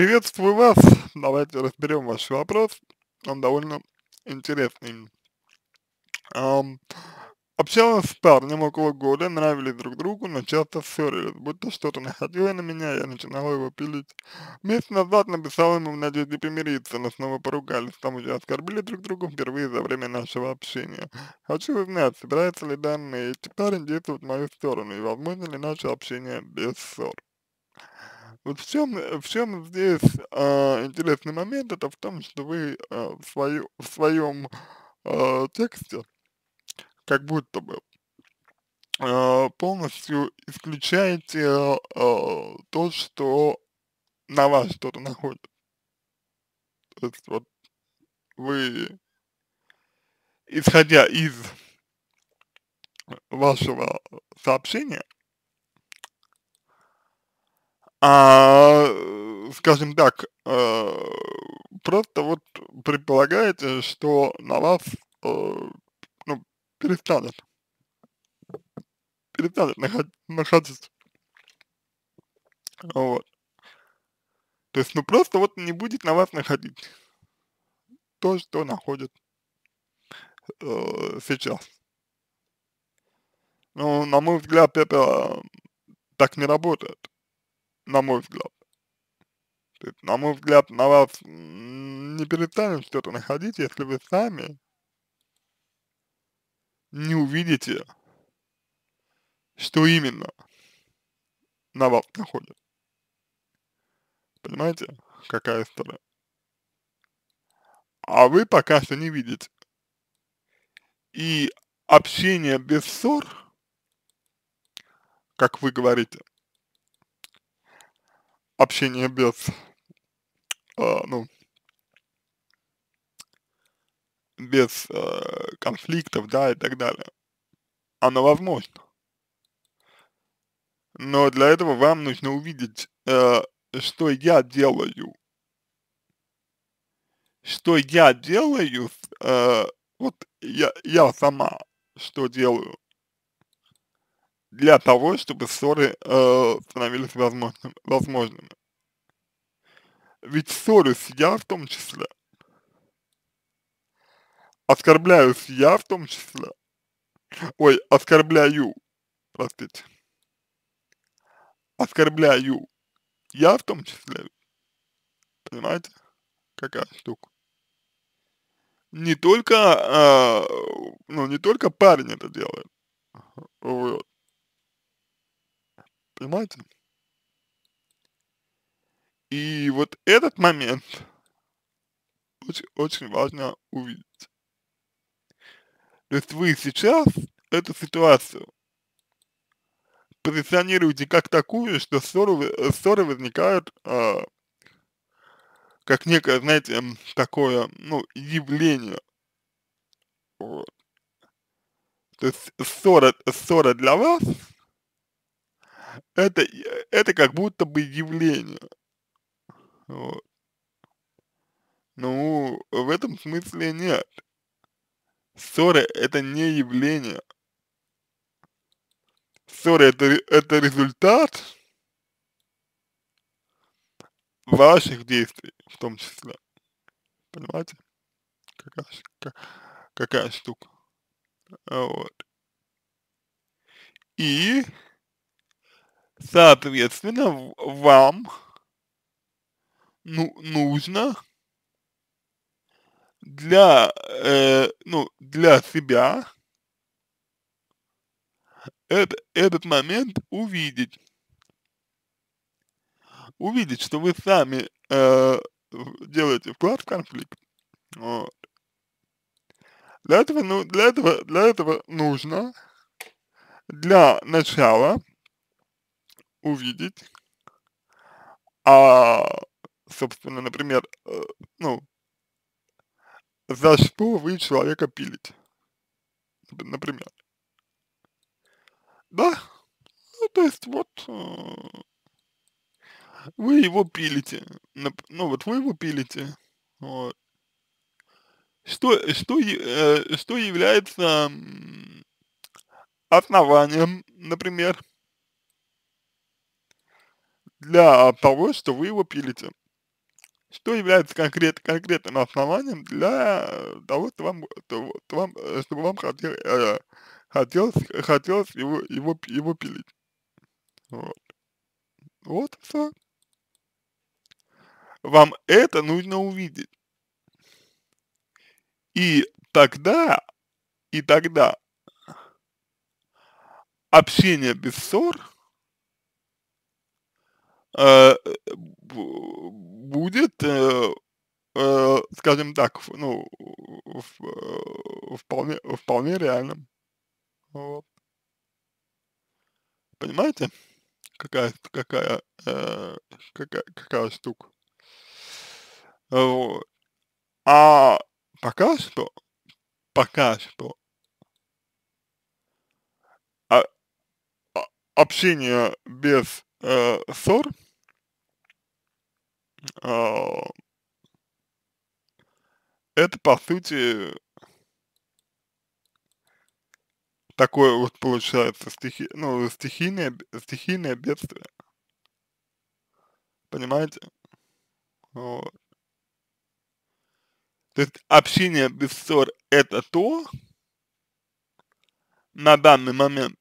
Приветствую вас. Давайте разберем ваш вопрос. Он довольно интересный. Эм, общалась с парнем около года, нравились друг другу, но часто ссорились, будто что-то находило на меня, я начинала его пилить. Месяц назад написала ему в надежде примириться, но снова поругались, там уже оскорбили друг друга впервые за время нашего общения. Хочу узнать, собирается ли данный парень действовать в мою сторону и возможно ли наше общение без ссор. Вот в чем, э, в чем здесь а, интересный момент, это в том, что вы а, в, свою, в своем а, тексте как будто бы а, полностью исключаете а, то, что на вас что-то находит. То есть вот вы, исходя из вашего сообщения, а, э, скажем так, э, просто вот предполагаете, что на вас э, ну, перестанет, перестанет находиться. Вот. То есть, ну просто вот не будет на вас находить то, что находит э, сейчас. Ну, на мой взгляд, это так не работает на мой взгляд. То есть, на мой взгляд, на вас не перестанет что-то находить, если вы сами не увидите, что именно на вас находит. Понимаете, какая история? А вы пока что не видите. И общение без ссор, как вы говорите, общение без, э, ну, без э, конфликтов, да, и так далее. Оно возможно. Но для этого вам нужно увидеть, э, что я делаю. Что я делаю, э, вот я, я сама что делаю для того, чтобы ссоры э, становились возможным, возможным ведь ссорюсь я в том числе. Оскорбляюсь я в том числе. Ой, оскорбляю. Простите. Оскорбляю. Я в том числе. Понимаете? Какая штука. Не только, э, ну, не только парень это делает. Вот. Понимаете? И вот этот момент очень, очень важно увидеть. То есть вы сейчас эту ситуацию позиционируете как такую, что ссоры, ссоры возникают э, как некое, знаете, такое, ну, явление. Вот. То есть ссора, ссора для вас это, это как будто бы явление. Вот. Ну, в этом смысле нет. Ссоры – это не явление. Ссоры – это, это результат ваших действий в том числе. Понимаете? Какая, какая штука. А вот. И, соответственно, вам ну, нужно для, э, ну, для себя это, этот момент увидеть. Увидеть, что вы сами э, делаете вклад в конфликт. Вот. Для этого, ну, для этого, для этого нужно для начала увидеть, а собственно, например, э, ну, за что вы человека пилите, например. Да, ну, то есть вот э, вы его пилите, ну вот вы его пилите, вот. Что, что, э, что является основанием, например, для того, что вы его пилите что является конкрет, конкретным основанием для того, что вам, что, что вам, э, чтобы вам хотел, э, хотелось, э, хотелось его, его, его пилить. Вот. Вот все. Вам это нужно увидеть. И тогда, и тогда общение без ссор – Э, будет, э, э, скажем так, ну, в, вполне, вполне реальным. Вот. Понимаете, какая, какая, какая, какая штука? Вот. А пока что, пока что, общение без э, ссор, э, а, это, по сути, такое вот получается стихи, ну, стихийное, стихийное бедствие. Понимаете? Вот. То есть общение без ссор это то, на данный момент,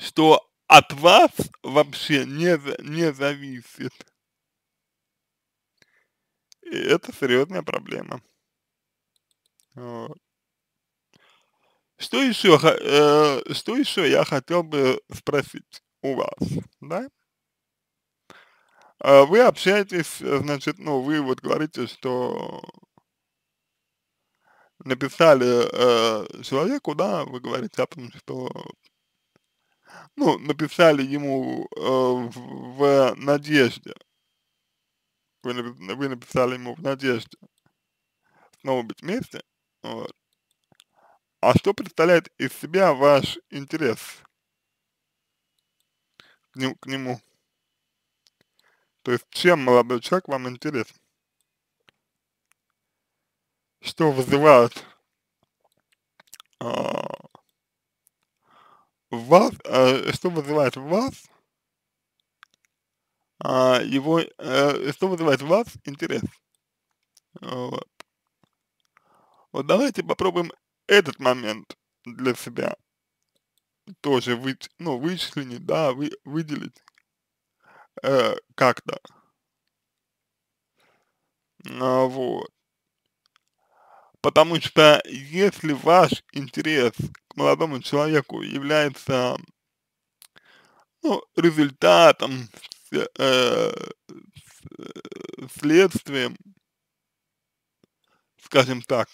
что от вас вообще не, не зависит. И это серьезная проблема. Что еще, э, что еще я хотел бы спросить у вас, да? А вы общаетесь, значит, ну, вы вот говорите, что написали э, человеку, да, вы говорите о том, что ну, написали ему э, в, в надежде. Вы, вы написали ему в надежде снова быть вместе. Вот. А что представляет из себя ваш интерес к, ним, к нему? То есть, чем молодой человек вам интересен? Что вызывает вас, э, что вызывает вас, э, его, э, что вызывает вас интерес. Вот. вот давайте попробуем этот момент для себя тоже вы, ну, вычленить, да, вы, выделить э, как-то. А, вот. Потому что если ваш интерес к молодому человеку является ну, результатом, э, э, следствием, скажем так,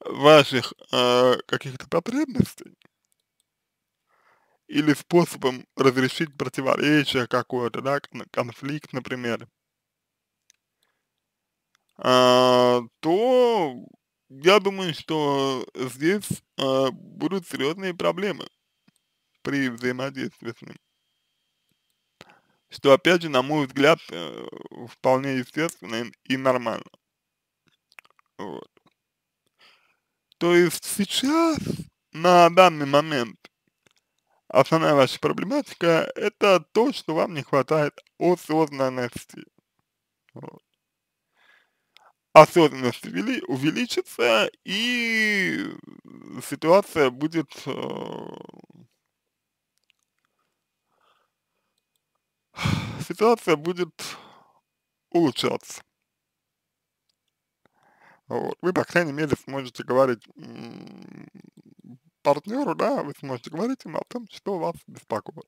ваших э, каких-то потребностей или способом разрешить противоречие какое-то, да, конфликт, например, а, то я думаю, что здесь а, будут серьезные проблемы при взаимодействии с ним. Что, опять же, на мой взгляд, э, вполне естественно и нормально. Вот. То есть сейчас, на данный момент, основная ваша проблематика – это то, что вам не хватает осознанности. Вот осознанность вели, увеличится, и ситуация будет э, ситуация будет улучшаться. Вот. Вы, по крайней мере, сможете говорить партнеру, да, вы сможете говорить им о том, что вас беспокоит.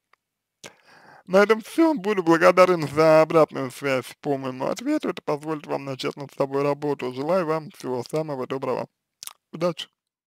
На этом все. Буду благодарен за обратную связь по моему ответу. Это позволит вам начать над собой работу. Желаю вам всего самого доброго. Удачи!